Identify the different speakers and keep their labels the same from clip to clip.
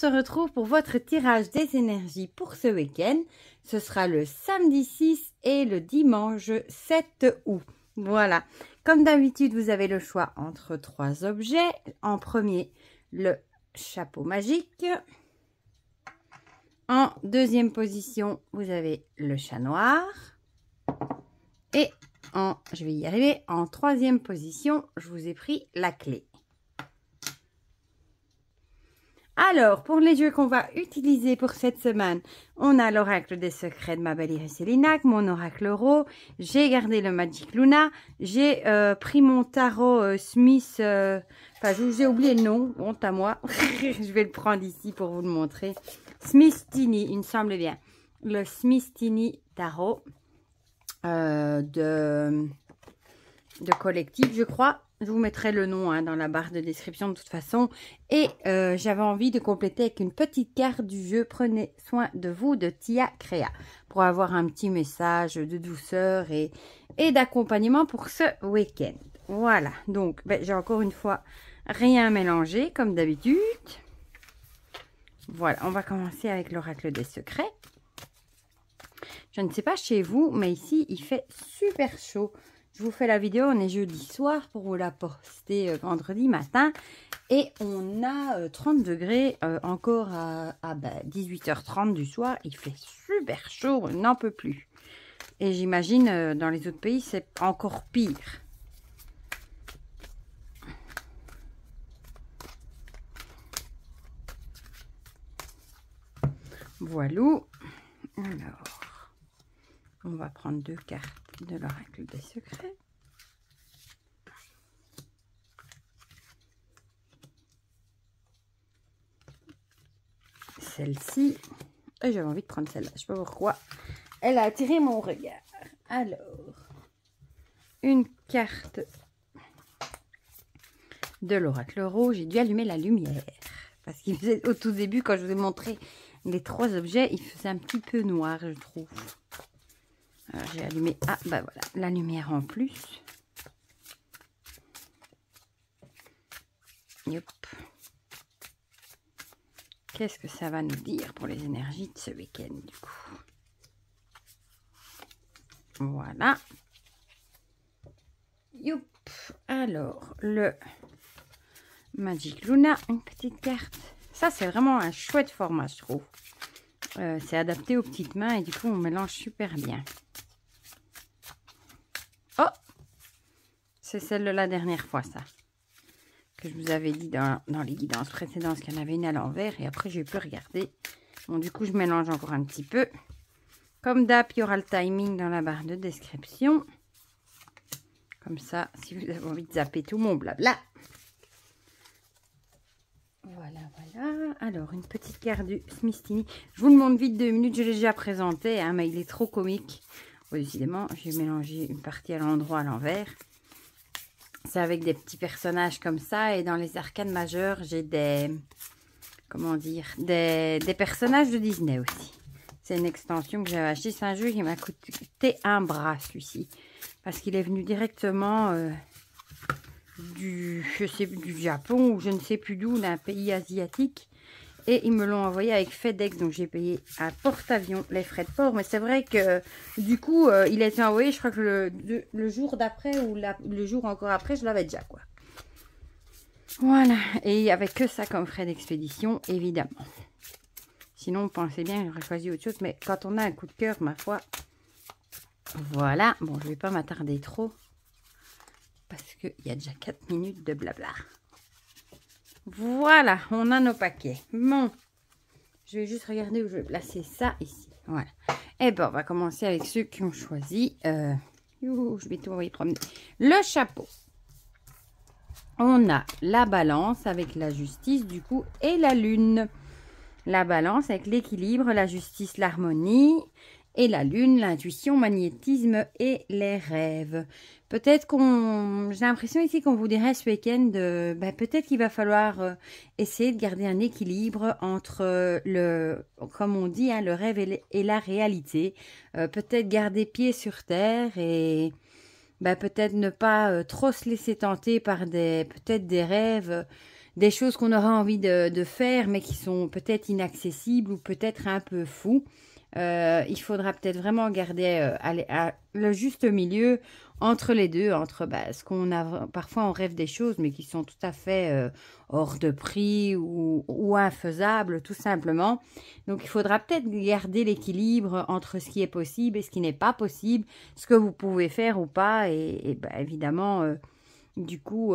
Speaker 1: se retrouve pour votre tirage des énergies pour ce week-end. Ce sera le samedi 6 et le dimanche 7 août. Voilà. Comme d'habitude, vous avez le choix entre trois objets. En premier, le chapeau magique. En deuxième position, vous avez le chat noir. Et en, je vais y arriver, en troisième position, je vous ai pris la clé. Alors, pour les jeux qu'on va utiliser pour cette semaine, on a l'oracle des secrets de ma belle mon oracle euro, j'ai gardé le Magic Luna, j'ai euh, pris mon tarot euh, Smith, euh, enfin j'ai oublié le nom, honte à moi, je vais le prendre ici pour vous le montrer, Smith-Tini, il me semble bien, le Smith-Tini Tarot de, de collectif, je crois, je vous mettrai le nom hein, dans la barre de description de toute façon. Et euh, j'avais envie de compléter avec une petite carte du jeu Prenez soin de vous de Tia Créa pour avoir un petit message de douceur et, d'accompagnement pour ce week-end. Voilà, donc ben, j'ai encore une fois rien mélangé comme d'habitude. Voilà, on va commencer avec l'oracle des secrets. Je ne sais pas chez vous, mais ici, il fait super chaud. Je vous fais la vidéo, on est jeudi soir pour vous la poster euh, vendredi matin. Et on a 30 euh, degrés euh, encore à, 18h30 bah, du soir. Il fait super chaud, on n'en peut plus. Et j'imagine dans les autres pays, c'est encore pire. Voilà. Alors, on va prendre deux cartes de l'oracle des secrets. Celle-ci, et ah, j'avais envie de prendre celle-là, je sais pas pourquoi, elle a attiré mon regard. Alors, une carte de l'oracle rouge, j'ai dû allumer la lumière. Parce qu'il au tout début, quand je vous ai montré les trois objets, il faisait un petit peu noir, je trouve. J'ai allumé... Ah, bah voilà, la lumière en plus. Qu'est-ce que ça va nous dire pour les énergies de ce week-end, du coup Voilà. Alors, le Magic Luna, une petite carte. Ça, c'est vraiment un chouette format, je trouve. Euh, c'est adapté aux petites mains et du coup, on mélange super bien. C'est celle de la dernière fois, ça. Que je vous avais dit dans, les guidances précédentes qu'il y en avait une à l'envers. Et après, j'ai pu regarder. Bon, du coup, je mélange encore un petit peu. Comme d'hab, il y aura le timing dans la barre de description. Comme ça, si vous avez envie de zapper tout mon blabla. Voilà, voilà. Alors, une petite carte du Smistini. Je vous le montre vite deux minutes. Je l'ai déjà présenté, hein, mais il est trop comique. décidément, j'ai mélangé une partie à l'endroit, à l'envers c'est avec des petits personnages comme ça. Et dans les arcanes majeures, j'ai des... Comment dire des, personnages de Disney aussi. C'est une extension que j'avais achetée. C'est un jeu qui m'a coûté un bras, celui-ci. Parce qu'il est venu directement euh, du, je sais, du Japon ou je ne sais plus d'où, d'un pays asiatique. Et ils me l'ont envoyé avec FedEx, donc j'ai payé à porte-avions les frais de port. Mais c'est vrai que du coup, euh, il a été envoyé, je crois que le, jour d'après ou le jour encore après, je l'avais déjà, quoi. Voilà, et il n'y avait que ça comme frais d'expédition, évidemment. Sinon, on pensait bien, j'aurais choisi autre chose, mais quand on a un coup de cœur, ma foi, voilà. Bon, je ne vais pas m'attarder trop, parce qu'il y a déjà 4 minutes de blabla. Voilà, on a nos paquets. Bon, je vais juste regarder où je vais placer ça ici. Voilà. Et eh bien on va commencer avec ceux qui ont choisi. Euh, je vais tout envoyer promener. Le chapeau. On a la balance avec la justice, du coup, et la lune. La balance avec l'équilibre, la justice, l'harmonie et la lune, l'intuition, magnétisme et les rêves. Peut-être qu'on, j'ai l'impression ici qu'on vous dirait ce week-end, ben, peut-être qu'il va falloir euh, essayer de garder un équilibre entre euh, le, comme on dit, hein, le rêve et, la réalité. Euh, peut-être garder pied sur terre et ben, peut-être ne pas trop se laisser tenter par des, peut-être des rêves des choses qu'on aura envie de, faire mais qui sont peut-être inaccessibles ou peut-être un peu fous. Euh, il faudra peut-être vraiment garder euh, le juste milieu entre les deux, entre bah, ce qu'on a. Parfois, on rêve des choses, mais qui sont tout à fait euh, hors de prix ou, ou, infaisables, tout simplement. Donc, il faudra peut-être garder l'équilibre entre ce qui est possible et ce qui n'est pas possible, ce que vous pouvez faire ou pas, et, bah, évidemment, du coup,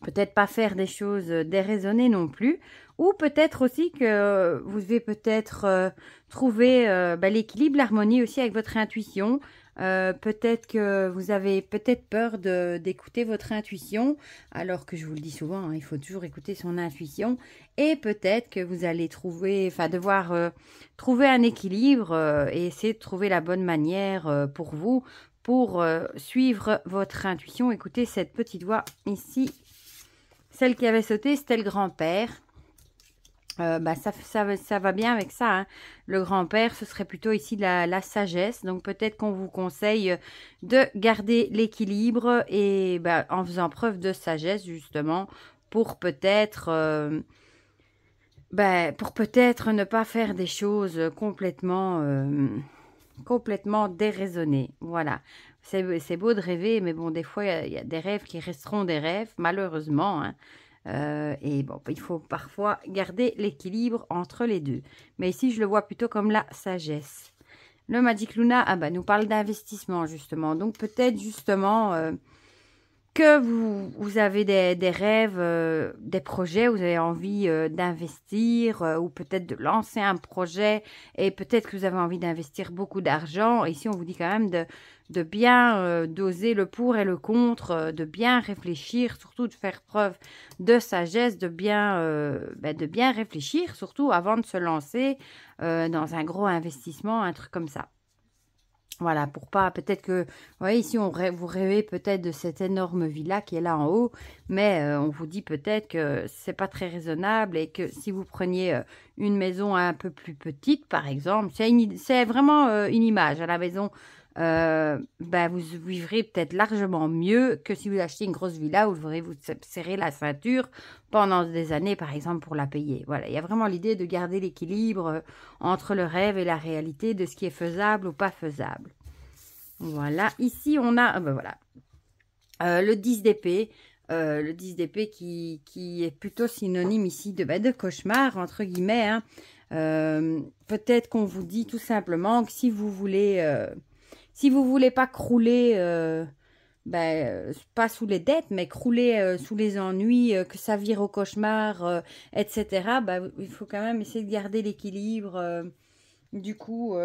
Speaker 1: peut-être pas faire des choses déraisonnées non plus, ou peut-être aussi que vous devez peut-être euh, trouver euh, bah, l'équilibre, l'harmonie aussi avec votre intuition. Euh, peut-être que vous avez peut-être peur d'écouter votre intuition, alors que je vous le dis souvent, hein, il faut toujours écouter son intuition. Et peut-être que vous allez trouver, enfin devoir trouver un équilibre et essayer de trouver la bonne manière pour vous pour suivre votre intuition. Écoutez cette petite voix ici celle qui avait sauté, c'était le grand-père. Euh, bah, ça, ça, ça, va bien avec ça. Hein. Le grand-père, ce serait plutôt ici la, sagesse. Donc peut-être qu'on vous conseille euh, de garder l'équilibre et bah, en faisant preuve de sagesse justement pour peut-être euh, bah, pour peut-être ne pas faire des choses complètement complètement déraisonnées. Voilà. C'est beau de rêver, mais bon, des fois, il y, a des rêves qui resteront des rêves, malheureusement. Hein. Euh, et bon, il faut parfois garder l'équilibre entre les deux. Mais ici, je le vois plutôt comme la sagesse. Le Magic Luna ah bah, nous parle d'investissement, justement. Donc, peut-être, justement, euh, que vous, vous avez des, rêves, euh, des projets, vous avez envie euh, d'investir euh, ou peut-être de lancer un projet et peut-être que vous avez envie d'investir beaucoup d'argent. Ici, on vous dit quand même de, de bien doser le pour et le contre, de bien réfléchir, surtout de faire preuve de sagesse, de bien, ben, de bien réfléchir, surtout avant de se lancer dans un gros investissement, un truc comme ça. Voilà, pour pas, peut-être que, vous voyez, ici, on vous rêvez peut-être de cette énorme villa qui est là en haut, mais euh, on vous dit peut-être que c'est pas très raisonnable et que si vous preniez euh, une maison un peu plus petite, par exemple, c'est vraiment euh, une image à la maison euh, ben vous vivrez peut-être largement mieux que si vous achetez une grosse villa où vous devrez vous serrer la ceinture pendant des années, par exemple, pour la payer. Voilà, il y a vraiment l'idée de garder l'équilibre euh, entre le rêve et la réalité de ce qui est faisable ou pas faisable. Voilà, ici on a, ah ben, voilà, euh, le 10 d'épée, le 10 d'épée qui, qui, est plutôt synonyme ici de, ben, de cauchemar, entre guillemets. Hein. Peut-être qu'on vous dit tout simplement que si vous voulez si vous voulez pas crouler, euh, ben, euh, pas sous les dettes, mais crouler euh, sous les ennuis, que ça vire au cauchemar, etc., ben, il faut quand même essayer de garder l'équilibre. du coup,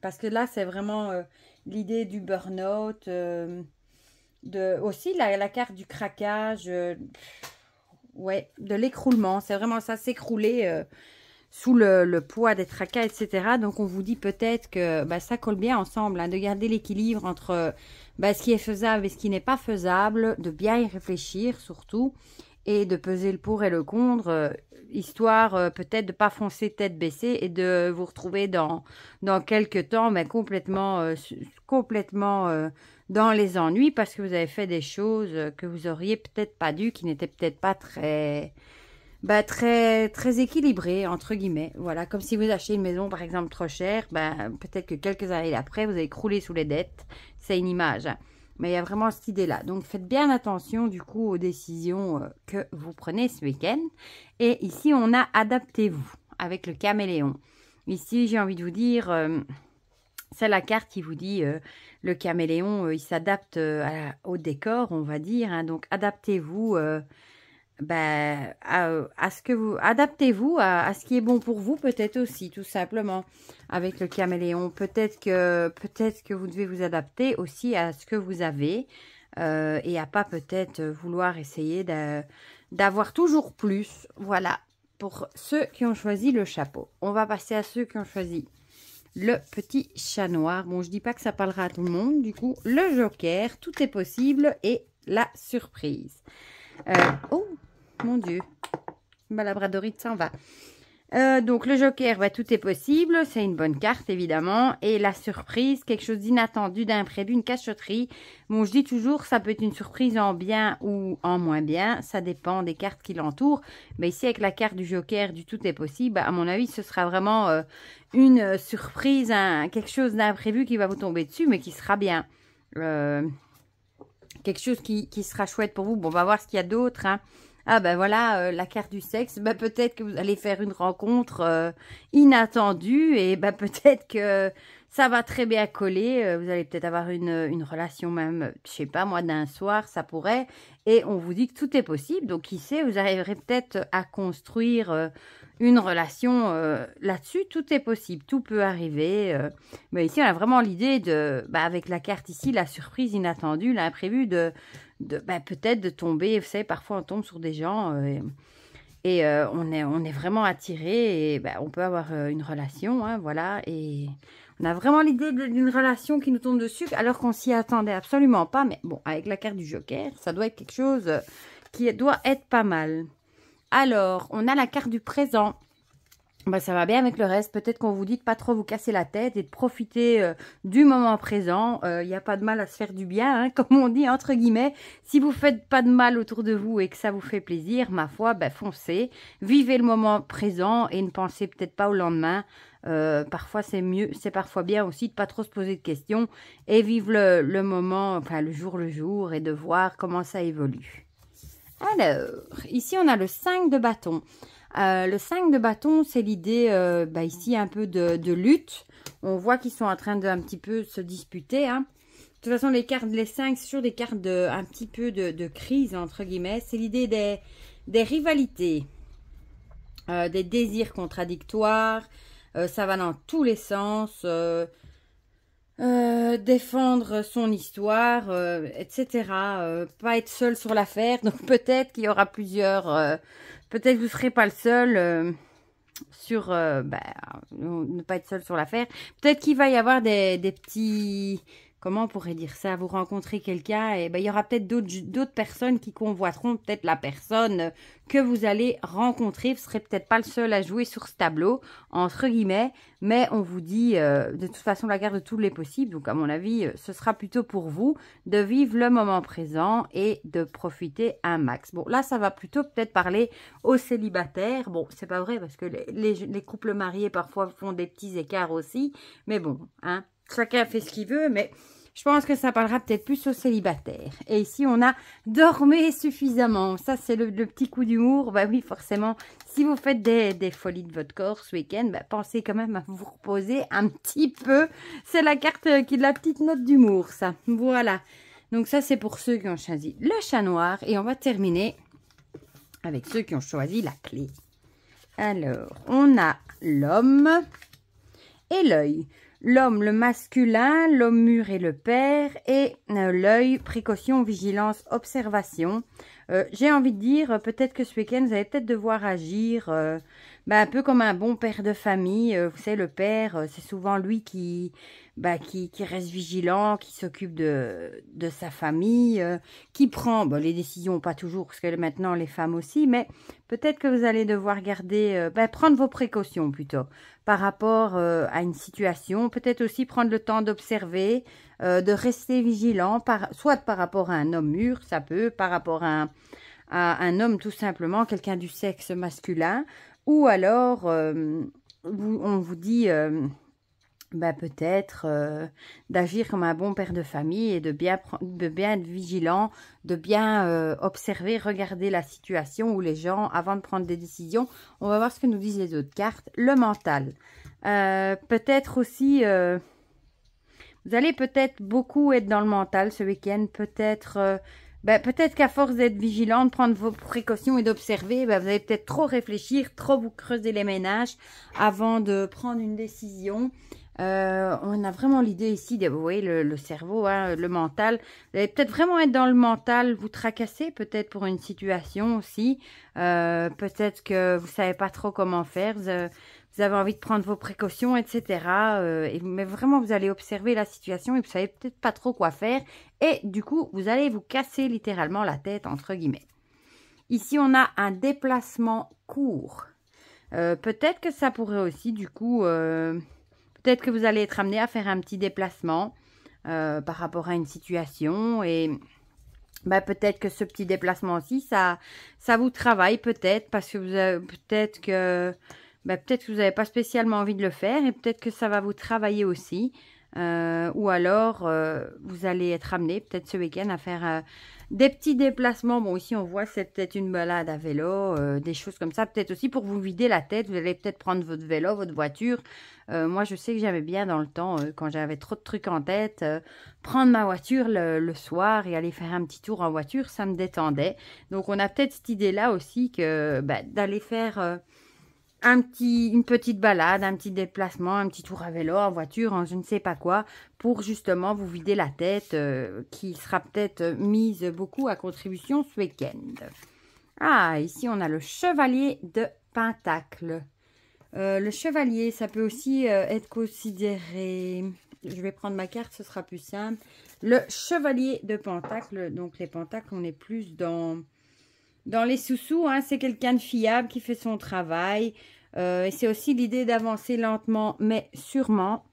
Speaker 1: parce que là, c'est vraiment l'idée du burn-out. aussi la, la, carte du craquage, ouais, de l'écroulement, c'est vraiment ça, s'écrouler sous le, le, poids des tracas, etc. Donc on vous dit peut-être que bah, ça colle bien ensemble, hein, de garder l'équilibre entre bah, ce qui est faisable et ce qui n'est pas faisable, de bien y réfléchir surtout, et de peser le pour et le contre, euh, histoire euh, peut-être de ne pas foncer tête baissée et de vous retrouver dans, dans quelques temps mais complètement, euh, complètement dans les ennuis parce que vous avez fait des choses que vous auriez peut-être pas dû, qui n'étaient peut-être pas très bah, très, très équilibré, entre guillemets. Voilà, comme si vous achetez une maison, par exemple, trop chère, bah, peut-être que quelques années après, vous allez crouler sous les dettes. C'est une image. Mais il y a vraiment cette idée-là. Donc, faites bien attention, du coup, aux décisions euh, que vous prenez ce week-end. Et ici, on a Adaptez-vous avec le caméléon. Ici, j'ai envie de vous dire... Euh, c'est la carte qui vous dit euh, le caméléon, il s'adapte au décor, on va dire. Hein. donc adaptez-vous ben, euh, à, ce que vous adaptez-vous à, ce qui est bon pour vous peut-être aussi tout simplement avec le caméléon peut-être que peut-être que vous devez vous adapter aussi à ce que vous avez euh, et à pas peut-être vouloir essayer d'avoir toujours plus voilà pour ceux qui ont choisi le chapeau on va passer à ceux qui ont choisi le petit chat noir bon je dis pas que ça parlera à tout le monde du coup le joker tout est possible et la surprise euh, oh mon Dieu. Bah, la bradorite s'en va. Euh, donc le joker, bah, tout est possible, c'est une bonne carte évidemment, et la surprise, quelque chose d'inattendu, d'imprévu, une cachotterie. Bon, je dis toujours, ça peut être une surprise en bien ou en moins bien, ça dépend des cartes qui l'entourent, mais ici avec la carte du joker, du tout est possible, bah, à mon avis, ce sera vraiment euh, une euh, surprise, quelque chose d'imprévu qui va vous tomber dessus, mais qui sera bien. quelque chose qui, qui, sera chouette pour vous, bon, on va voir ce qu'il y a d'autre, hein ah ben voilà, euh, la carte du sexe, ben peut-être que vous allez faire une rencontre euh, inattendue et ben peut-être que ça va très bien coller, euh, vous allez peut-être avoir une, une, relation même, je sais pas moi, d'un soir, ça pourrait, et on vous dit que tout est possible, donc qui sait, vous arriverez peut-être à construire une relation là-dessus, tout est possible, tout peut arriver, mais ici on a vraiment l'idée de, bah, avec la carte ici, la surprise inattendue, l'imprévu de bah, peut-être de tomber. Vous savez, parfois on tombe sur des gens euh, et, euh, on, est, vraiment attiré et bah, on peut avoir euh, une relation, hein, voilà. Et on a vraiment l'idée d'une relation qui nous tombe dessus alors qu'on s'y attendait absolument pas. Mais bon, avec la carte du joker, ça doit être quelque chose qui doit être pas mal. Alors, on a la carte du présent. Bah, ça va bien avec le reste. Peut-être qu'on vous dit de pas trop vous casser la tête et de profiter euh, du moment présent. Il euh, n'y a pas de mal à se faire du bien, hein, comme on dit, entre guillemets. Si vous faites pas de mal autour de vous et que ça vous fait plaisir, ma foi, bah, foncez. Vivez le moment présent et ne pensez peut-être pas au lendemain. Euh, parfois c'est mieux, c'est parfois bien aussi de pas trop se poser de questions et vivre le, moment, enfin le jour le jour et de voir comment ça évolue. Alors, ici on a le 5 de bâton. Euh, le 5 de bâton, c'est l'idée euh, bah, ici un peu de, lutte. On voit qu'ils sont en train de petit peu se disputer. Hein. De toute façon, les cartes, les 5, sur des cartes un petit peu de, crise, entre guillemets. C'est l'idée des, rivalités, euh, des désirs contradictoires. ça va dans tous les sens. Euh, défendre son histoire, euh, etc. Euh, pas être seul sur l'affaire. Donc peut-être qu'il y aura plusieurs. peut-être que vous ne serez pas le seul sur. Bah, ne pas être seul sur l'affaire. Peut-être qu'il va y avoir des, des petits comment on pourrait dire ça, vous rencontrez quelqu'un et ben, il y aura peut-être d'autres personnes qui convoiteront peut-être la personne que vous allez rencontrer. Vous serez peut-être pas le seul à jouer sur ce tableau, entre guillemets, mais on vous dit euh, de toute façon la garde de tous les possibles. Donc à mon avis, euh, ce sera plutôt pour vous de vivre le moment présent et de profiter un max. Bon, là, ça va plutôt peut-être parler aux célibataires. Bon, c'est pas vrai parce que les, les couples mariés parfois font des petits écarts aussi, mais bon, hein chacun fait ce qu'il veut, mais je pense que ça parlera peut-être plus aux célibataires. Et ici, on a « Dormez suffisamment ». Ça, c'est le, petit coup d'humour. Bah oui, forcément, si vous faites des, folies de votre corps ce week-end, bah, pensez quand même à vous reposer un petit peu. C'est la carte qui est de la petite note d'humour, ça. Voilà. Donc ça, c'est pour ceux qui ont choisi le chat noir. Et on va terminer avec ceux qui ont choisi la clé. Alors, on a l'homme et l'œil. L'homme, le masculin, l'homme mûr et le père, et euh, l'œil, précaution, vigilance, observation, euh, j'ai envie de dire, euh, peut-être que ce week-end, vous allez peut-être devoir agir euh, bah, un peu comme un bon père de famille. vous savez, le père, c'est souvent lui qui, bah, qui, qui, reste vigilant, qui s'occupe de, de, sa famille, qui prend les décisions, pas toujours, parce que maintenant, les femmes aussi, mais peut-être que vous allez devoir garder, bah, prendre vos précautions plutôt par rapport à une situation. Peut-être aussi prendre le temps d'observer euh, de rester vigilant, soit par rapport à un homme mûr, ça peut, par rapport à un, homme tout simplement, quelqu'un du sexe masculin, ou alors euh, on vous dit euh, bah, peut-être d'agir comme un bon père de famille et de bien, de bien être vigilant, de bien observer, regarder la situation ou les gens avant de prendre des décisions. On va voir ce que nous disent les autres cartes. Le mental. peut-être aussi... Vous allez peut-être beaucoup être dans le mental ce week-end, peut-être ben, peut-être qu'à force d'être vigilant, de prendre vos précautions et d'observer, bah, vous allez peut-être trop réfléchir, trop vous creuser les ménages avant de prendre une décision. Euh, on a vraiment l'idée ici, de, vous voyez, le, le cerveau, hein, le mental. Vous allez peut-être vraiment être dans le mental, vous tracasser peut-être pour une situation aussi. Euh, peut-être que vous savez pas trop comment faire vous avez envie de prendre vos précautions, etc. Euh, mais vraiment, vous allez observer la situation et vous savez peut-être pas trop quoi faire. Et du coup, vous allez vous casser littéralement la tête, entre guillemets. Ici, on a un déplacement court. Euh, peut-être que ça pourrait aussi, du coup, euh, peut-être que vous allez être amené à faire un petit déplacement par rapport à une situation et... Ben, peut-être que ce petit déplacement aussi, ça, ça vous travaille peut-être parce que vous peut-être que bah, peut-être que vous n'avez pas spécialement envie de le faire et peut-être que ça va vous travailler aussi. Euh, ou alors, euh, vous allez être amené peut-être ce week-end à faire euh, des petits déplacements. Bon, ici, on voit, c'est peut-être une balade à vélo, des choses comme ça. Peut-être aussi pour vous vider la tête, vous allez peut-être prendre votre vélo, votre voiture. moi, je sais que j'aimais bien dans le temps, quand j'avais trop de trucs en tête, prendre ma voiture le, soir et aller faire un petit tour en voiture, ça me détendait. Donc, on a peut-être cette idée-là aussi que bah, d'aller faire un petit, une petite balade, un petit déplacement, un petit tour à vélo, en voiture, je ne sais pas quoi, pour justement vous vider la tête euh, qui sera peut-être mise beaucoup à contribution ce week-end. Ah, ici on a le chevalier de Pentacle. Euh, le chevalier, ça peut aussi euh, être considéré... Je vais prendre ma carte, ce sera plus simple. Le chevalier de Pentacle, donc les Pentacles, on est plus dans dans les sous-sous, hein, c'est quelqu'un de fiable qui fait son travail. Euh, et c'est aussi l'idée d'avancer lentement, mais sûrement.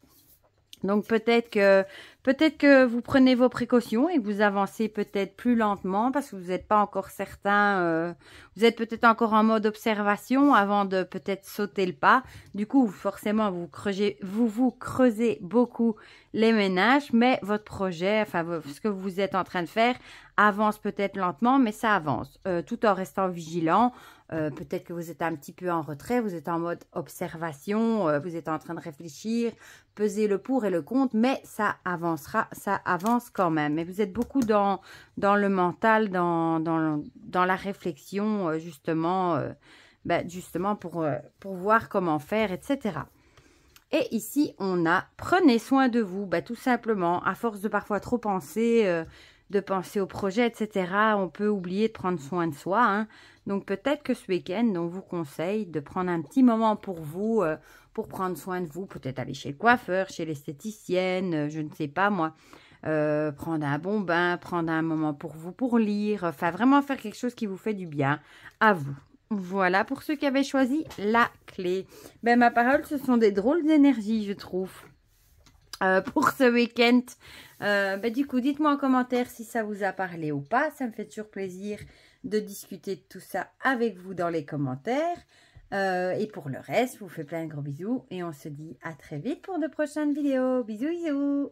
Speaker 1: Donc peut-être que peut-être que vous prenez vos précautions et que vous avancez peut-être plus lentement parce que vous n'êtes pas encore certain. Euh, vous êtes peut-être encore en mode observation avant de peut-être sauter le pas. Du coup, forcément, vous creusez, vous vous creusez beaucoup les ménages, mais votre projet, enfin ce que vous êtes en train de faire, avance peut-être lentement, mais ça avance, euh, tout en restant vigilant. Euh, peut-être que vous êtes un petit peu en retrait, vous êtes en mode observation, euh, vous êtes en train de réfléchir, peser le pour et le contre, mais ça avancera, ça avance quand même. Mais vous êtes beaucoup dans, dans le mental, dans, dans, dans la réflexion, justement, bah, justement pour, pour voir comment faire, etc. Et ici, on a « Prenez soin de vous bah, Tout simplement, à force de parfois trop penser, de penser au projet, etc., on peut oublier de prendre soin de soi. Hein. Donc peut-être que ce week-end, on vous conseille de prendre un petit moment pour vous, euh, pour prendre soin de vous, peut-être aller chez le coiffeur, chez l'esthéticienne, euh, je ne sais pas moi, euh, prendre un bon bain, prendre un moment pour vous, pour lire, enfin vraiment faire quelque chose qui vous fait du bien à vous. Voilà pour ceux qui avaient choisi la clé. Ben ma parole, ce sont des drôles d'énergie, je trouve. Euh, pour ce week-end. Euh, bah, du coup, dites-moi en commentaire si ça vous a parlé ou pas. Ça me fait toujours plaisir de discuter de tout ça avec vous dans les commentaires. Euh, et pour le reste, je vous fais plein de gros bisous et on se dit à très vite pour de prochaines vidéos. Bisous, bisous